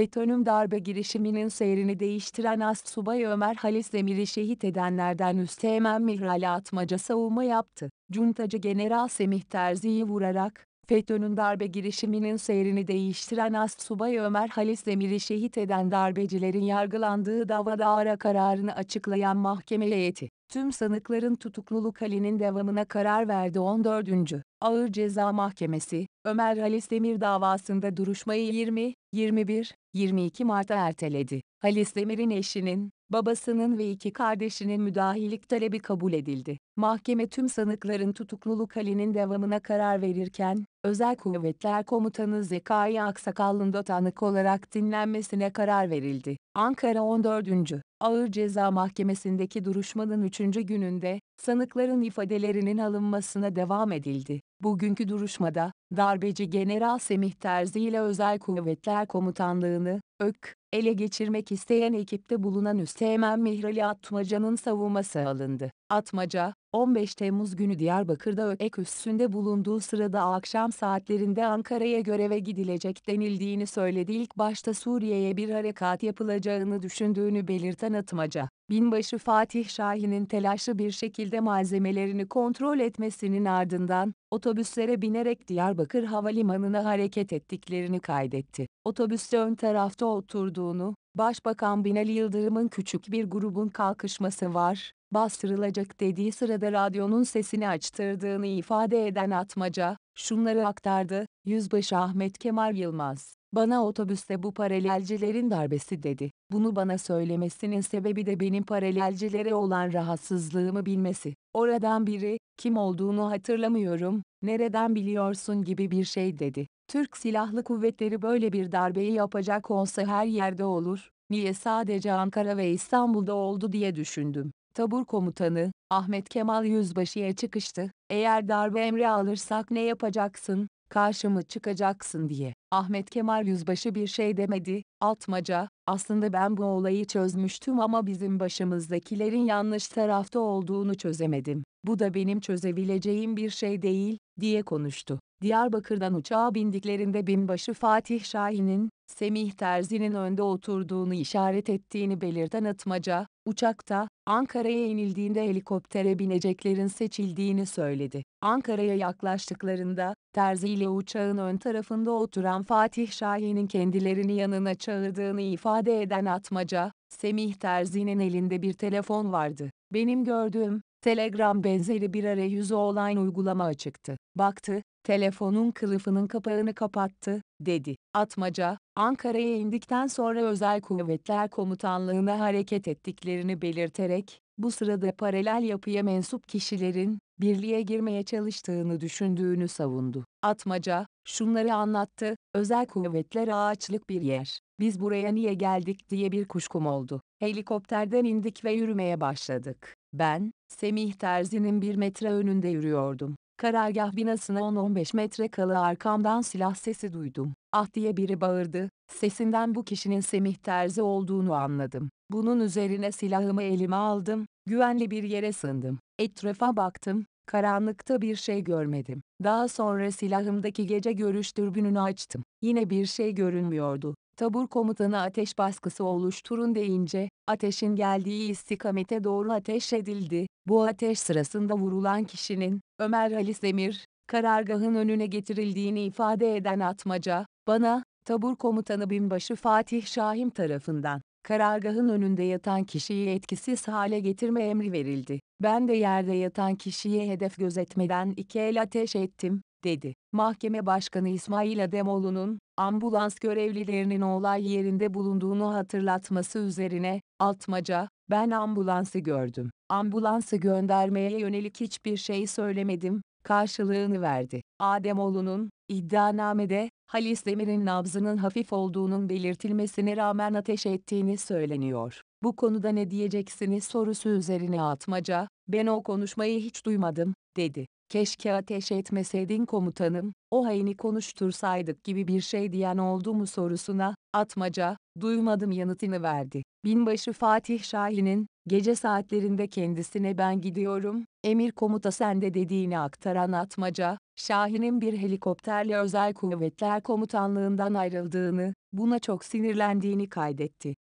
FETÖ'nün darbe girişiminin seyrini değiştiren ast subay Ömer Halis Demir'i şehit edenlerden Üsteğmen Mihral'e atmaca savunma yaptı. Cuntacı General Semih Terzi'yi vurarak, FETÖ'nün darbe girişiminin seyrini değiştiren ast subay Ömer Halis Demir'i şehit eden darbecilerin yargılandığı davada ara kararını açıklayan mahkeme heyeti, tüm sanıkların tutukluluk halinin devamına karar verdi 14. Ağır Ceza Mahkemesi, Ömer Halis Demir davasında duruşmayı 20, 21, 22 Mart'a erteledi. Halis Demir'in eşinin, babasının ve iki kardeşinin müdahillik talebi kabul edildi. Mahkeme tüm sanıkların tutukluluk halinin devamına karar verirken, Özel Kuvvetler Komutanı Zekai Aksakallı'nda tanık olarak dinlenmesine karar verildi. Ankara 14. Ağır Ceza Mahkemesi'ndeki duruşmanın 3. gününde, sanıkların ifadelerinin alınmasına devam edildi. Bugünkü duruşmada, darbeci General Semih Terzi ile Özel Kuvvetler Komutanlığını, ÖK, ele geçirmek isteyen ekipte bulunan Üsteğmen Mihrali Atmaca'nın savunması alındı. Atmaca, 15 Temmuz günü Diyarbakır'da ök üssünde bulunduğu sırada akşam saatlerinde Ankara'ya göreve gidilecek denildiğini söyledi. İlk başta Suriye'ye bir harekat yapılacağını düşündüğünü belirten Atmaca, Binbaşı Fatih Şahin'in telaşlı bir şekilde malzemelerini kontrol etmesinin ardından, otobüslere binerek Diyarbakır Havalimanı'na hareket ettiklerini kaydetti. Otobüste ön tarafta oturduğunu, Başbakan Binali Yıldırım'ın küçük bir grubun kalkışması var, bastırılacak dediği sırada radyonun sesini açtırdığını ifade eden Atmaca, şunları aktardı, Yüzbaşı Ahmet Kemal Yılmaz, bana otobüste bu paralelcilerin darbesi dedi. Bunu bana söylemesinin sebebi de benim paralelcilere olan rahatsızlığımı bilmesi. Oradan biri, kim olduğunu hatırlamıyorum, nereden biliyorsun gibi bir şey dedi. Türk Silahlı Kuvvetleri böyle bir darbeyi yapacak olsa her yerde olur, niye sadece Ankara ve İstanbul'da oldu diye düşündüm. Tabur komutanı, Ahmet Kemal Yüzbaşı'ya çıkıştı. Eğer darbe emri alırsak ne yapacaksın? karşımı çıkacaksın diye. Ahmet Kemal Yüzbaşı bir şey demedi, Altmaca, aslında ben bu olayı çözmüştüm ama bizim başımızdakilerin yanlış tarafta olduğunu çözemedim. Bu da benim çözebileceğim bir şey değil, diye konuştu. Diyarbakır'dan uçağa bindiklerinde binbaşı Fatih Şahin'in, Semih Terzi'nin önde oturduğunu işaret ettiğini belirten atmaca, uçakta, Ankara'ya inildiğinde helikoptere bineceklerin seçildiğini söyledi. Ankara'ya yaklaştıklarında, Terzi ile uçağın ön tarafında oturan Fatih Şahin'in kendilerini yanına çağırdığını ifade eden atmaca, Semih Terzi'nin elinde bir telefon vardı. Benim gördüğüm, Telegram benzeri bir arayüzü olan uygulama çıktı. Baktı, telefonun kılıfının kapağını kapattı, dedi. Atmaca, Ankara'ya indikten sonra Özel Kuvvetler Komutanlığı'na hareket ettiklerini belirterek, bu sırada paralel yapıya mensup kişilerin, birliğe girmeye çalıştığını düşündüğünü savundu. Atmaca, şunları anlattı, özel kuvvetler ağaçlık bir yer. Biz buraya niye geldik diye bir kuşkum oldu. Helikopterden indik ve yürümeye başladık. Ben, Semih Terzi'nin bir metre önünde yürüyordum. Karargah binasına 10-15 metre kalı arkamdan silah sesi duydum. Ah diye biri bağırdı, sesinden bu kişinin Semih Terzi olduğunu anladım. Bunun üzerine silahımı elime aldım, güvenli bir yere sındım. Etrafa baktım, karanlıkta bir şey görmedim. Daha sonra silahımdaki gece görüş dürbününü açtım. Yine bir şey görünmüyordu. Tabur komutanı ateş baskısı oluşturun deyince, ateşin geldiği istikamete doğru ateş edildi. Bu ateş sırasında vurulan kişinin, Ömer Halis Emir, karargahın önüne getirildiğini ifade eden atmaca, bana, tabur komutanı binbaşı Fatih Şahim tarafından karargahın önünde yatan kişiyi etkisiz hale getirme emri verildi. Ben de yerde yatan kişiyi hedef gözetmeden iki el ateş ettim, dedi. Mahkeme Başkanı İsmail Ademoğlu'nun, ambulans görevlilerinin olay yerinde bulunduğunu hatırlatması üzerine, Altmaca, ben ambulansı gördüm. Ambulansı göndermeye yönelik hiçbir şey söylemedim, karşılığını verdi. Ademoğlu'nun, iddianamede, Halis Demir'in nabzının hafif olduğunun belirtilmesine rağmen ateş ettiğini söyleniyor. Bu konuda ne diyeceksiniz sorusu üzerine atmaca, ben o konuşmayı hiç duymadım, dedi. Keşke ateş etmeseydin komutanım, o haini konuştursaydık gibi bir şey diyen oldu mu sorusuna, atmaca, duymadım yanıtını verdi. Binbaşı Fatih Şahin'in, gece saatlerinde kendisine ben gidiyorum, emir komuta sende dediğini aktaran atmaca, Şahin'in bir helikopterle özel kuvvetler komutanlığından ayrıldığını, buna çok sinirlendiğini kaydetti.